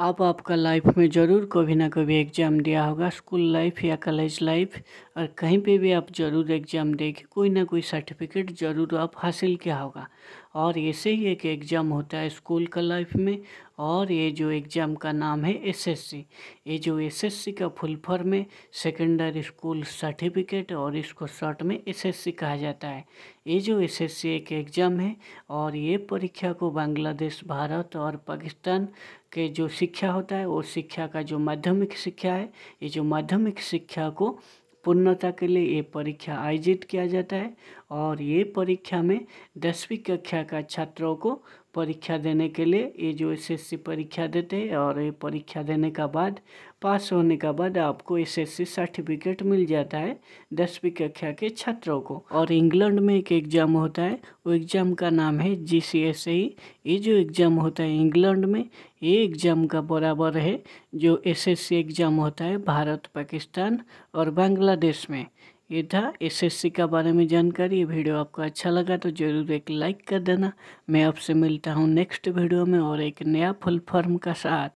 आप आपका लाइफ में ज़रूर कभी ना कभी एग्ज़ाम दिया होगा स्कूल लाइफ या कॉलेज लाइफ और कहीं पे भी आप ज़रूर एग्ज़ाम देंगे कोई ना कोई सर्टिफिकेट ज़रूर आप हासिल किया होगा और ऐसे ही एक एग्ज़ाम होता है स्कूल का लाइफ में और ये जो एग्ज़ाम का नाम है एसएससी ये जो एसएससी का फुल फॉर्म है सेकेंडरी स्कूल सर्टिफिकेट और इसको शॉर्ट में एसएससी कहा जाता है ये जो एसएससी एक एग्ज़ाम है और ये परीक्षा को बांग्लादेश भारत और पाकिस्तान के जो शिक्षा होता है वो शिक्षा का जो माध्यमिक शिक्षा है ये जो माध्यमिक शिक्षा को पूर्णता के लिए ये परीक्षा आयोजित किया जाता है और ये परीक्षा में दसवीं कक्षा का छात्रों को परीक्षा देने के लिए ये जो एसएससी परीक्षा देते हैं और ये परीक्षा देने का बाद पास होने का बाद आपको एसएससी सर्टिफिकेट मिल जाता है दसवीं कक्षा के छात्रों को और इंग्लैंड में एक एग्ज़ाम होता है वो एग्ज़ाम का नाम है जी सी एस ई ये जो एग्ज़ाम होता है इंग्लैंड में ये एग्ज़ाम का बराबर है जो एसएससी एग्ज़ाम होता है भारत पाकिस्तान और बांग्लादेश में ये था एसएससी का बारे में जानकारी ये वीडियो आपको अच्छा लगा तो ज़रूर एक लाइक कर देना मैं आपसे मिलता हूँ नेक्स्ट वीडियो में और एक नया फुल फॉर्म का साथ